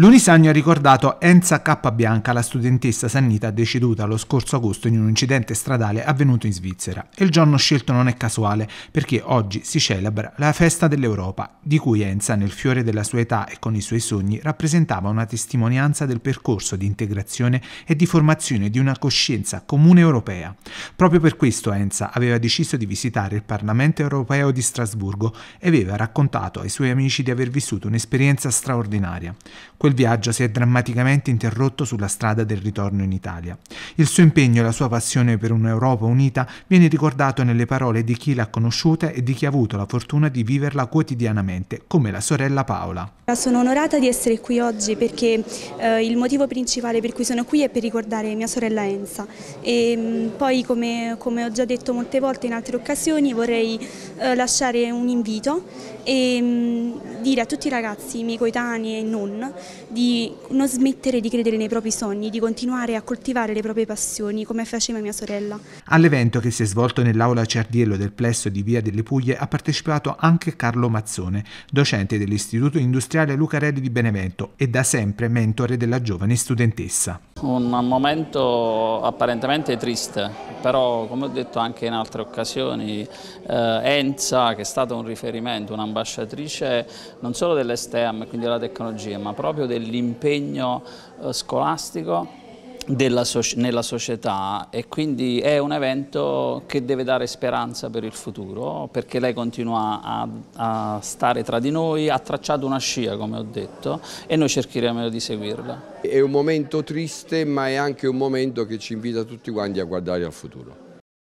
L'Unisagno ha ricordato Enza Cappabianca, la studentessa sannita deceduta lo scorso agosto in un incidente stradale avvenuto in Svizzera. E il giorno scelto non è casuale, perché oggi si celebra la festa dell'Europa, di cui Enza, nel fiore della sua età e con i suoi sogni, rappresentava una testimonianza del percorso di integrazione e di formazione di una coscienza comune europea. Proprio per questo Enza aveva deciso di visitare il Parlamento europeo di Strasburgo e aveva raccontato ai suoi amici di aver vissuto un'esperienza straordinaria. Quel viaggio si è drammaticamente interrotto sulla strada del ritorno in Italia. Il suo impegno e la sua passione per un'Europa unita viene ricordato nelle parole di chi l'ha conosciuta e di chi ha avuto la fortuna di viverla quotidianamente, come la sorella Paola. Sono onorata di essere qui oggi perché eh, il motivo principale per cui sono qui è per ricordare mia sorella Enza. E, mh, mm, poi, come, come, ho già detto molte volte in altre occasioni, vorrei eh, lasciare un invito e mh, mm, dire a tutti i ragazzi, miei coetanei e non, di non smettere di credere nei propri sogni, di continuare a coltivare le proprie passioni come faceva mia sorella. All'evento che si è svolto nell'aula Ciardiello del plesso di Via delle Puglie ha partecipato anche Carlo Mazzone, docente dell'Istituto Industriale Lucarelli di Benevento e da sempre mentore della giovane studentessa. Un momento apparentemente triste, però come ho detto anche in altre occasioni, eh, Enza che è stata un riferimento, un'ambasciatrice non solo dell'STEM, quindi della tecnologia, ma proprio proprio dell'impegno eh, scolastico So nella società e quindi è un evento che deve dare speranza per il futuro perché lei continua a, a, stare tra di noi, ha tracciato una scia come ho detto e noi cercheremo di seguirla. È un momento triste ma è anche un momento che ci invita tutti quanti a guardare al futuro.